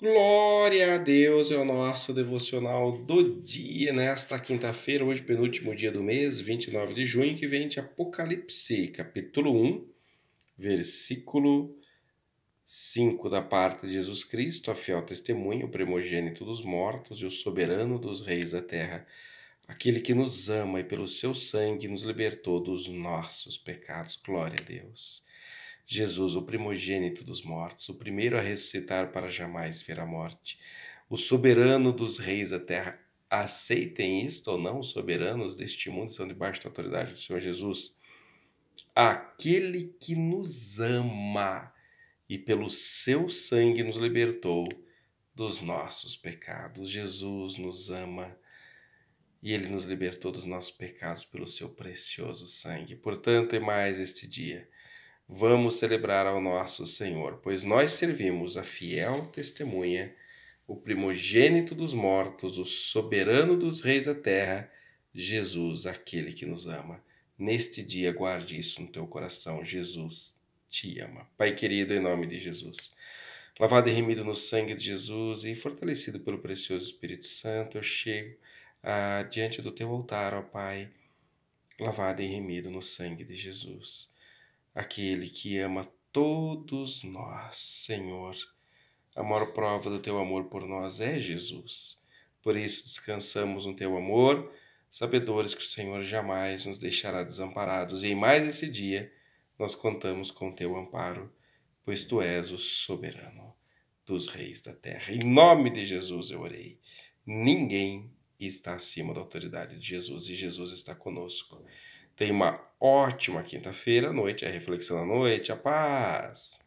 Glória a Deus é o nosso devocional do dia, nesta quinta-feira, hoje, penúltimo dia do mês, 29 de junho, que vem de Apocalipse, capítulo 1, versículo 5, da parte de Jesus Cristo, a fiel testemunha, o primogênito dos mortos e o soberano dos reis da terra, aquele que nos ama e pelo seu sangue nos libertou dos nossos pecados. Glória a Deus. Jesus, o primogênito dos mortos, o primeiro a ressuscitar para jamais ver a morte, o soberano dos reis da terra, aceitem isto ou não, os soberanos deste mundo estão debaixo da autoridade do Senhor Jesus. Aquele que nos ama e pelo seu sangue nos libertou dos nossos pecados. Jesus nos ama e ele nos libertou dos nossos pecados pelo seu precioso sangue. Portanto, é mais este dia Vamos celebrar ao nosso Senhor, pois nós servimos a fiel testemunha, o primogênito dos mortos, o soberano dos reis da terra, Jesus, aquele que nos ama. Neste dia, guarde isso no teu coração. Jesus te ama. Pai querido, em nome de Jesus. Lavado e remido no sangue de Jesus e fortalecido pelo precioso Espírito Santo, eu chego ah, diante do teu altar, ó Pai, lavado e remido no sangue de Jesus aquele que ama todos nós, Senhor. A maior prova do teu amor por nós é Jesus. Por isso descansamos no teu amor, sabedores que o Senhor jamais nos deixará desamparados. E em mais esse dia nós contamos com teu amparo, pois tu és o soberano dos reis da terra. Em nome de Jesus eu orei. Ninguém está acima da autoridade de Jesus e Jesus está conosco. Tenha uma ótima quinta-feira à noite, a reflexão à noite, a paz.